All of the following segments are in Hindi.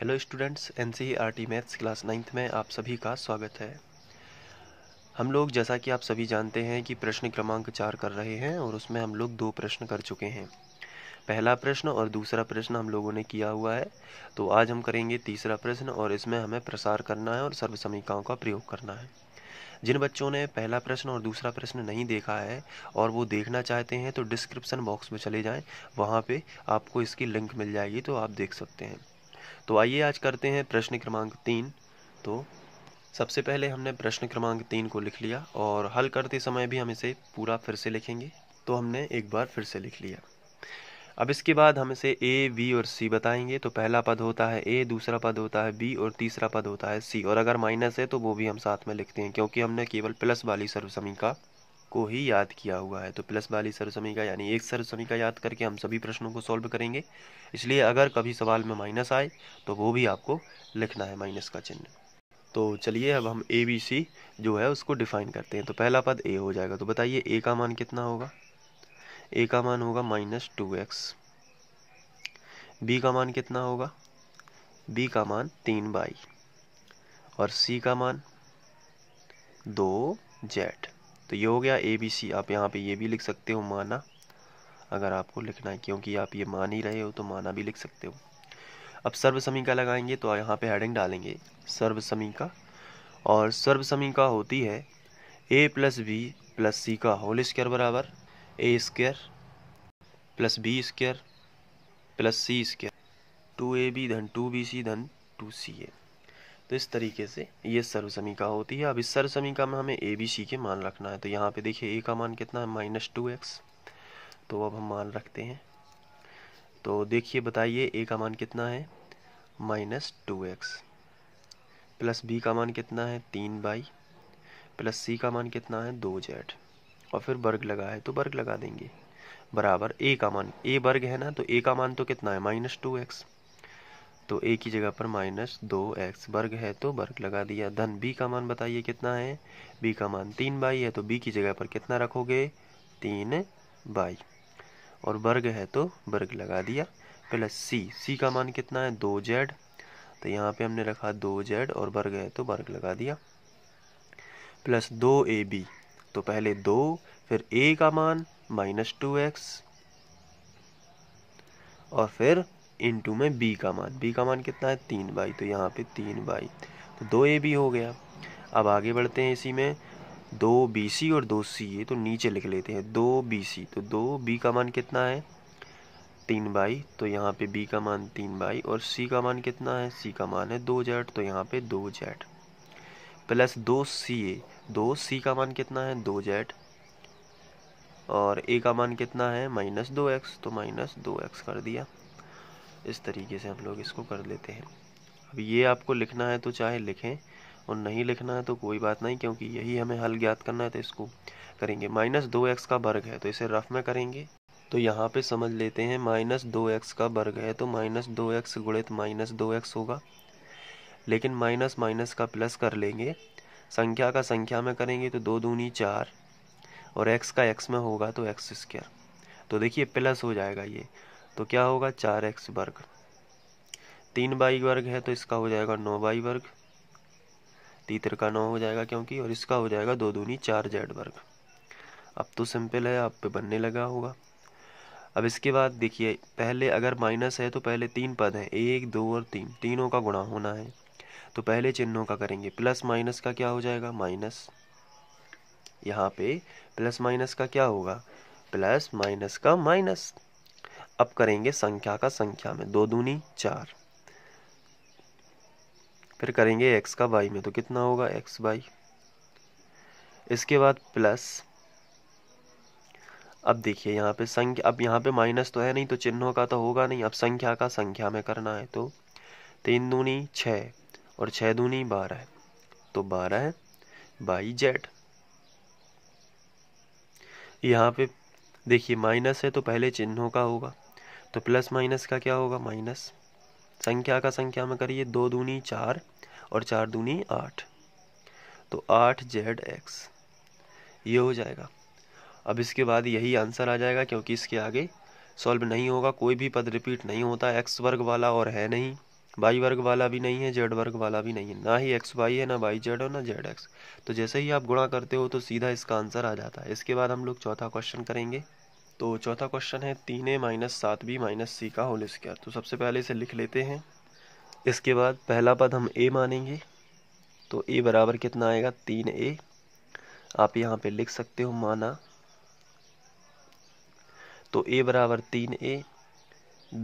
Hello students N C R T maths class ninth में आप सभी का स्वागत है हम लोग जैसा कि आप सभी जानते हैं कि प्रश्न क्रमांक चार कर रहे हैं और उसमें हम लोग दो प्रश्न कर चुके हैं पहला प्रश्न और दूसरा प्रश्न हम लोगों ने किया हुआ है तो आज हम करेंगे तीसरा प्रश्न और इसमें हमें प्रसार करना है और सर्वसमिकाओं का प्रयोग करना है जिन बच्चों ने पहला प्रश्न और दूसरा प्रश्न नहीं देखा है और वो देखना चाहते हैं तो डिस्क्रिप्सन बॉक्स में चले जाएँ वहाँ पर आपको इसकी लिंक मिल जाएगी तो आप देख सकते हैं तो आइए आज करते हैं प्रश्न क्रमांक तीन तो सबसे पहले हमने प्रश्न क्रमांक तीन को लिख लिया और हल करते समय भी हम इसे पूरा फिर से लिखेंगे तो हमने एक बार फिर से लिख लिया अब इसके बाद हम इसे ए बी और सी बताएंगे तो पहला पद होता है ए दूसरा पद होता है बी और तीसरा पद होता है सी और अगर माइनस है तो वो भी हम साथ में लिखते हैं क्योंकि हमने केवल प्लस वाली सर्वसमी का को ही याद किया हुआ है तो प्लस वाली सर्वसमीका यानी एक सर्वसमीका याद करके हम सभी प्रश्नों को सॉल्व करेंगे इसलिए अगर कभी सवाल में माइनस आए तो वो भी आपको लिखना है माइनस का चिन्ह तो चलिए अब हम ए बी सी जो है उसको डिफाइन करते हैं तो पहला पद ए हो जाएगा तो बताइए ए का मान कितना होगा ए का मान होगा माइनस टू एक्स बी का मान कितना होगा बी का मान तीन बाई और सी का मान दो जेड तो ये हो गया ए बी सी आप यहाँ पे ये भी लिख सकते हो माना अगर आपको लिखना है क्योंकि आप ये मान ही रहे हो तो माना भी लिख सकते हो अब सर्वसमी का लगाएंगे तो यहाँ पे हेडिंग डालेंगे सर्वसमी का और सर्वसमी का होती है A plus B plus C का होल स्क्वायर बराबर A square plus B square plus C square two A B धन टू बी सी धन टू सी ए तो इस तरीके से ये सर्वसमीका होती है अब इस सर्वसमीका में हमें ए बी सी के मान रखना है तो यहाँ पे देखिए ए का मान कितना है माइनस टू एक्स तो अब हम मान रखते हैं तो देखिए बताइए ए का मान कितना है minus two X plus B का मान कितना है तीन बाई प्लस सी का मान कितना है दो जेड और फिर वर्ग लगा है तो वर्ग लगा देंगे बराबर ए का मान ए वर्ग है ना तो ए का मान तो कितना है माइनस टू एक्स तो ए की जगह पर माइनस दो एक्स वर्ग है तो वर्ग लगा दिया धन बी का मान बताइए कितना है बी का मान तीन बाई है तो बी की जगह पर कितना रखोगे तीन बाई और वर्ग है तो वर्ग लगा दिया प्लस सी सी का मान कितना है दो जेड तो यहाँ पे हमने रखा दो जेड और वर्ग है तो वर्ग लगा दिया प्लस दो ए बी तो पहले दो फिर ए का मान माइनस टू एक्स और फिर इंटू में बी का मान बी का मान कितना है तीन बाई तो यहाँ पे तीन बाई तो दो ए बी हो गया अब आगे बढ़ते हैं इसी में दो बी सी और दो सी ए तो नीचे लिख लेते हैं दो बी सी तो दो बी का मान कितना है तीन बाई तो यहाँ पे बी का मान तीन बाई और सी का मान कितना है सी का मान है दो जेड तो यहाँ पे दो जेड प्लस दो सी ए दो सी का मान कितना है दो जेड और ए का मान कितना है माइनस दो एक्स तो माइनस दो एक्स कर दिया इस तरीके से हम लोग इसको कर लेते हैं अब ये आपको लिखना है तो चाहे लिखें और नहीं लिखना है तो कोई बात नहीं क्योंकि यही हमें हल ज्ञात करना है तो इसको करेंगे माइनस दो एक्स का वर्ग है तो इसे रफ में करेंगे तो यहाँ पे समझ लेते हैं माइनस दो एक्स का वर्ग है तो माइनस दो एक्स गुणित माइनस दो एक्स होगा लेकिन माइनस माइनस का प्लस कर लेंगे संख्या का संख्या में करेंगे तो दो दूनी चार और एक्स का एक्स में होगा तो एक्स स्क्वायर तो देखिए प्लस हो जाएगा ये तो क्या होगा चार एक्स वर्ग तीन बाई वर्ग है तो इसका हो जाएगा नौ बाई वर्ग तीतर का नौ हो जाएगा क्योंकि और इसका हो जाएगा दो दूनी चार जेड वर्ग अब तो सिंपल है आप पे बनने लगा होगा अब इसके बाद देखिए पहले अगर माइनस है तो पहले तीन पद हैं एक दो और तीन तीनों का गुणा होना है तो पहले चिन्हों का करेंगे प्लस माइनस का क्या हो जाएगा माइनस यहाँ पे प्लस माइनस का क्या होगा प्लस माइनस का माइनस अब करेंगे संख्या का संख्या में दो दूनी चार फिर करेंगे x का y में तो कितना होगा एक्स बाई इसके बाद प्लस अब देखिए यहाँ पे संख्या अब यहाँ पे माइनस तो है नहीं तो चिन्हों का तो होगा नहीं अब संख्या का संख्या में करना है तो तीन दूनी छः और छः दूनी बारह तो बारह बाई जेड यहाँ पे देखिए माइनस है तो पहले चिन्हों का होगा तो प्लस माइनस का क्या होगा माइनस संख्या का संख्या में करिए दो दूनी चार और चार दूनी आठ तो आठ जेड एक्स ये हो जाएगा अब इसके बाद यही आंसर आ जाएगा क्योंकि इसके आगे सॉल्व नहीं होगा कोई भी पद रिपीट नहीं होता एक्स वर्ग वाला और है नहीं बाई वर्ग वाला भी नहीं है जेड वर्ग वाला भी नहीं है ना ही एक्स वाई है ना वाई जेड और ना जेड एक्स तो जैसे ही आप गुणा करते हो तो सीधा इसका आंसर आ जाता है इसके बाद हम लोग चौथा क्वेश्चन करेंगे तो चौथा क्वेश्चन है तीन ए माइनस सात बी माइनस सी का होल स्क्वायर तो सबसे पहले इसे लिख लेते हैं इसके बाद पहला पद हम ए मानेंगे तो ए बराबर कितना आएगा तीन ए आप यहाँ पे लिख सकते हो माना तो ए बराबर तीन ए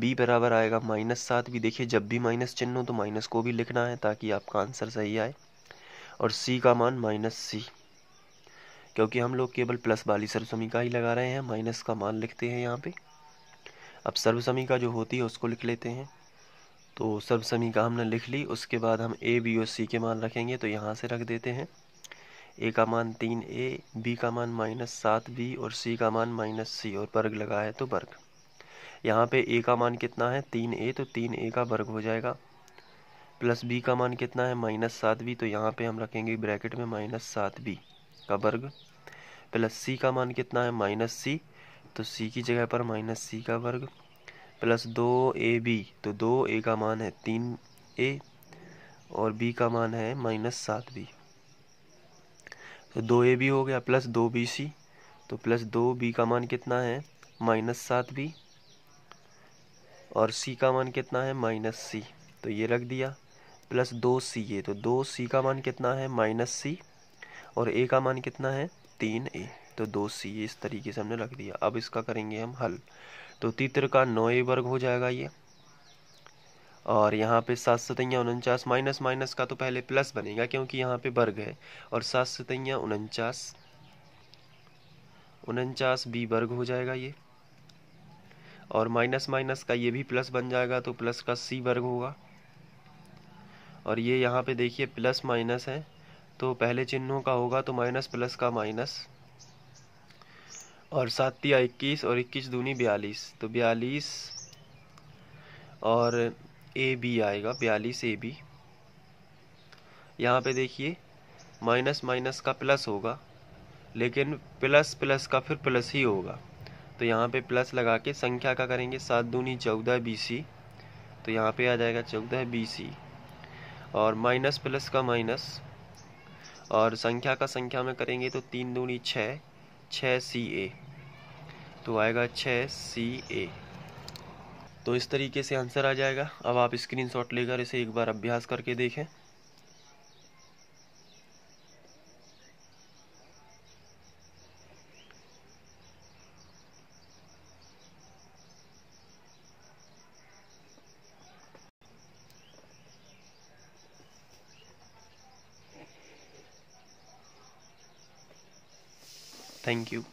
बी बराबर आएगा माइनस सात भी देखिए जब भी माइनस चिन्ह हो तो माइनस को भी लिखना है ताकि आपका आंसर सही आए और सी का मान माइनस सी क्योंकि हम लोग केवल प्लस वाली सर्वसमिका ही लगा रहे हैं माइनस का मान लिखते हैं यहाँ पे अब सर्वसमिका जो होती है उसको लिख लेते हैं तो का हमने लिख ली उसके बाद हम ए बी और सी के मान रखेंगे तो यहाँ से रख देते हैं ए का मान तीन ए बी का मान माइनस सात बी और सी का मान माइनस सी और वर्ग लगा है तो वर्ग यहाँ पे ए का मान कितना है तीन ए तो तीन ए का वर्ग हो जाएगा प्लस बी का मान कितना है माइनस सात बी तो यहाँ पे हम रखेंगे ब्रैकेट में माइनस सात बी का वर्ग प्लस सी का मान कितना है माइनस सी तो सी की जगह पर माइनस सी का वर्ग प्लस दो ए बी तो दो ए का मान है तीन ए और बी का मान है माइनस सात बी तो दो ए बी हो गया प्लस दो बी सी तो प्लस दो बी का मान कितना है माइनस सात बी और सी का मान कितना है माइनस सी तो ये रख दिया प्लस दो सी ए तो दो सी का मान कितना है माइनस सी और ए का मान कितना है तीन ए तो दो सी इस तरीके से हमने रख दिया अब इसका करेंगे हम हल तो तित्र का नौ ए वर्ग हो जाएगा ये और यहाँ पे सात सतैया उनचास माइनस माइनस का तो पहले प्लस बनेगा क्योंकि यहाँ पे वर्ग है और सात सतैया उनचास उनचास बी वर्ग हो जाएगा ये और माइनस माइनस का ये भी प्लस बन जाएगा तो प्लस का सी वर्ग होगा और ये यहाँ पे देखिए प्लस माइनस है तो पहले चिन्हों का होगा तो माइनस प्लस का माइनस और सात तिया इक्कीस और इक्कीस दूनी बयालीस तो बयालीस और ए बी आएगा बयालीस ए बी यहाँ पे देखिए माइनस माइनस का प्लस होगा लेकिन प्लस प्लस का फिर प्लस ही होगा तो यहाँ पे प्लस लगा के संख्या का करेंगे सात दूनी चौदह बी सी तो यहाँ पे आ जाएगा चौदह बी सी और माइनस प्लस का माइनस और संख्या का संख्या में करेंगे तो तीन दूनी छः छः सी ए तो आएगा छः सी ए तो इस तरीके से आंसर आ जाएगा अब आप स्क्रीनशॉट लेकर इसे एक बार अभ्यास करके देखें Thank you.